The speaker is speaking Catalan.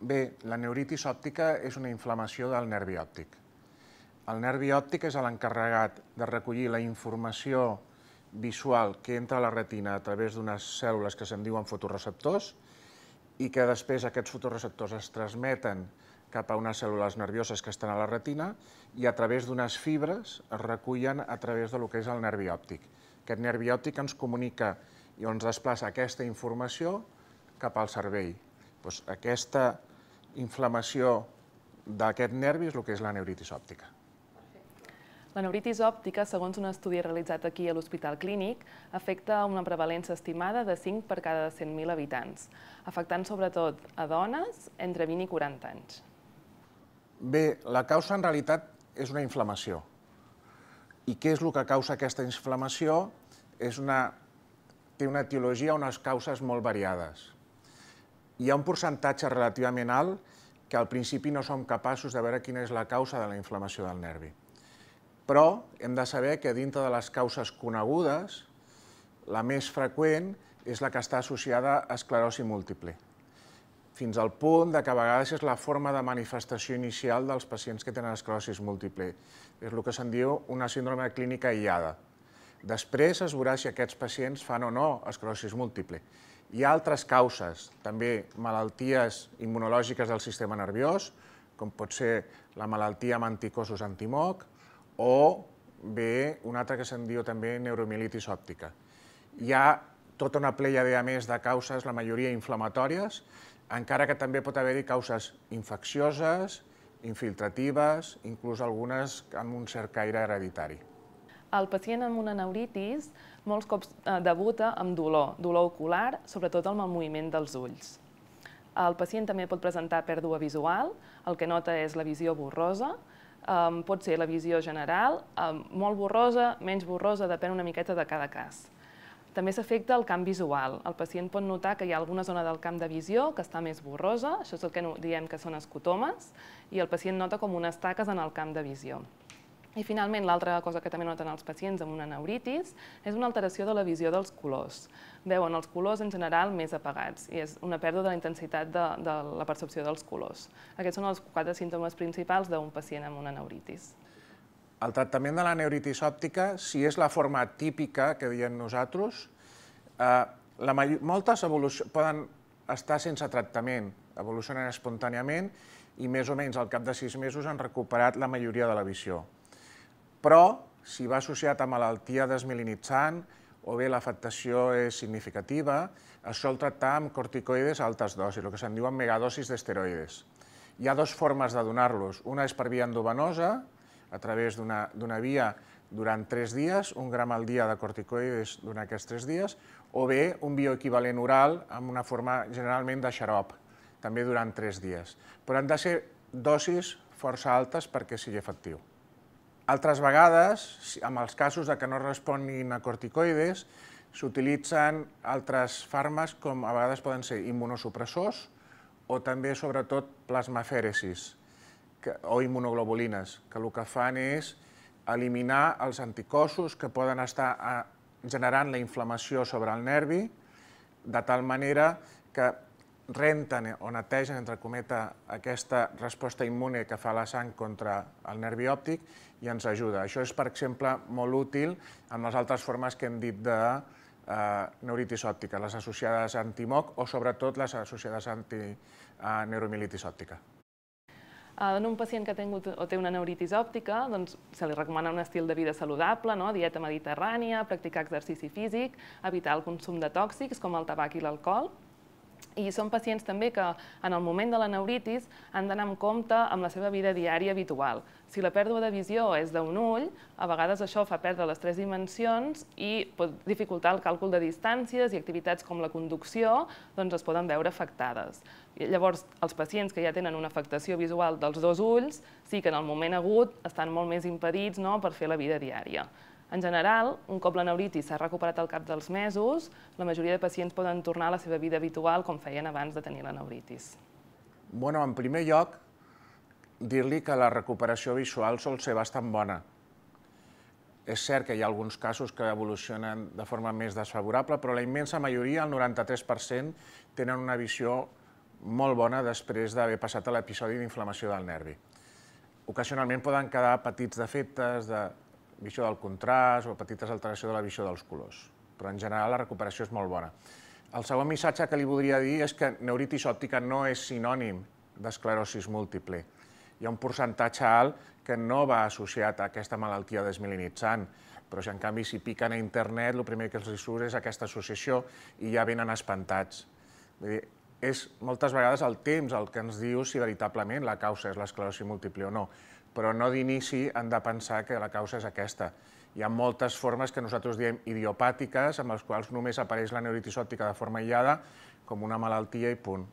Bé, la neuritis òptica és una inflamació del nervi òptic. El nervi òptic és l'encarregat de recollir la informació visual que entra a la retina a través d'unes cèl·lules que se'n diuen fotoreceptors i que després aquests fotoreceptors es transmeten cap a unes cèl·lules nervioses que estan a la retina i a través d'unes fibres es recullen a través del que és el nervi òptic. Aquest nervi òptic ens comunica i ens desplaça aquesta informació cap al cervell. Doncs aquesta inflamació d'aquest nervi és el que és la neuritis òptica. La neuritis òptica, segons un estudi realitzat aquí a l'Hospital Clínic, afecta una prevalença estimada de 5 per cada 100.000 habitants, afectant sobretot a dones entre 20 i 40 anys. Bé, la causa en realitat és una inflamació. I què és el que causa aquesta inflamació? És una... Té una etiologia, unes causes molt variades hi ha un percentatge relativament alt que al principi no som capaços de veure quina és la causa de la inflamació del nervi. Però hem de saber que dintre de les causes conegudes, la més freqüent és la que està associada a esclerosi múltiple, fins al punt de que a vegades és la forma de manifestació inicial dels pacients que tenen esclerosi múltiple. És el que se'n diu una síndrome clínica aïllada. Després es veurà si aquests pacients fan o no esclerosis múltiple. Hi ha altres causes, també malalties immunològiques del sistema nerviós, com pot ser la malaltia amb anticossos antimoc, o bé una altra que se'n diu també neuromielitis òptica. Hi ha tota una pleia a més de causes, la majoria inflamatòries, encara que també pot haver-hi causes infeccioses, infiltratives, inclús algunes amb un cert caire hereditari el pacient amb una neuritis molts cops eh, debuta amb dolor, dolor ocular, sobretot amb el moviment dels ulls. El pacient també pot presentar pèrdua visual, el que nota és la visió borrosa, um, pot ser la visió general, molt borrosa, menys borrosa, depèn una miqueta de cada cas. També s'afecta el camp visual. El pacient pot notar que hi ha alguna zona del camp de visió que està més borrosa, això és el que diem que són escotomes, i el pacient nota com unes taques en el camp de visió. I finalment, l'altra cosa que també noten els pacients amb una neuritis és una alteració de la visió dels colors. Veuen els colors en general més apagats i és una pèrdua de la intensitat de, de la percepció dels colors. Aquests són els quatre símptomes principals d'un pacient amb una neuritis. El tractament de la neuritis òptica, si és la forma típica que diem nosaltres, eh, la moltes poden estar sense tractament, evolucionen espontàniament i més o menys al cap de sis mesos han recuperat la majoria de la visió però si va associat a malaltia desmilinitzant o bé l'afectació és significativa, es sol tractar amb corticoides a altes dosis, el que se'n diuen megadosis d'esteroides. Hi ha dues formes de donar-los. Una és per via endovenosa, a través d'una via durant 3 dies, un gram al dia de corticoides durant aquests 3 dies, o bé un bioequivalent oral amb una forma generalment de xarop, també durant 3 dies. Però han de ser dosis força altes perquè sigui efectiu. Altres vegades, amb els casos de que no responin a corticoides, s'utilitzen altres fàrmacs com a vegades poden ser immunosupressors o també, sobretot, plasmafèresis que, o immunoglobulines, que el que fan és eliminar els anticossos que poden estar eh, generant la inflamació sobre el nervi, de tal manera que renten o netegen, entre cometa, aquesta resposta immune que fa la sang contra el nervi òptic i ens ajuda. Això és, per exemple, molt útil amb les altres formes que hem dit de eh, neuritis òptica, les associades a antimoc o, sobretot, les associades a neuromilitis òptica. Eh, en un pacient que ha tingut o té una neuritis òptica, doncs, se li recomana un estil de vida saludable, no? dieta mediterrània, practicar exercici físic, evitar el consum de tòxics com el tabac i l'alcohol, i són pacients també que en el moment de la neuritis han d'anar amb compte amb la seva vida diària habitual. Si la pèrdua de visió és d'un ull, a vegades això fa perdre les tres dimensions i pot dificultar el càlcul de distàncies i activitats com la conducció doncs es poden veure afectades. I llavors, els pacients que ja tenen una afectació visual dels dos ulls sí que en el moment agut estan molt més impedits no?, per fer la vida diària. En general, un cop neuritis s'ha recuperat al cap dels mesos, la majoria de pacients poden tornar a la seva vida habitual com feien abans de tenir la neuritis. Bueno, en primer lloc, dir-li que la recuperació visual sol ser bastant bona. És cert que hi ha alguns casos que evolucionen de forma més desfavorable, però la immensa majoria, el 93%, tenen una visió molt bona després d'haver passat a l'episodi d'inflamació del nervi. Ocasionalment poden quedar petits defectes de, visió del contrast o petites alteracions de la visió dels colors. Però en general la recuperació és molt bona. El segon missatge que li voldria dir és que neuritis òptica no és sinònim d'esclerosis múltiple. Hi ha un percentatge alt que no va associat a aquesta malaltia desmilinitzant, però si en canvi si piquen a internet, el primer que els surt és aquesta associació i ja venen espantats. Vull dir, és moltes vegades el temps el que ens diu si veritablement la causa és l'esclerosi múltiple o no, però no d'inici han de pensar que la causa és aquesta. Hi ha moltes formes que nosaltres diem idiopàtiques, amb les quals només apareix la neuritis òptica de forma aïllada, com una malaltia i punt.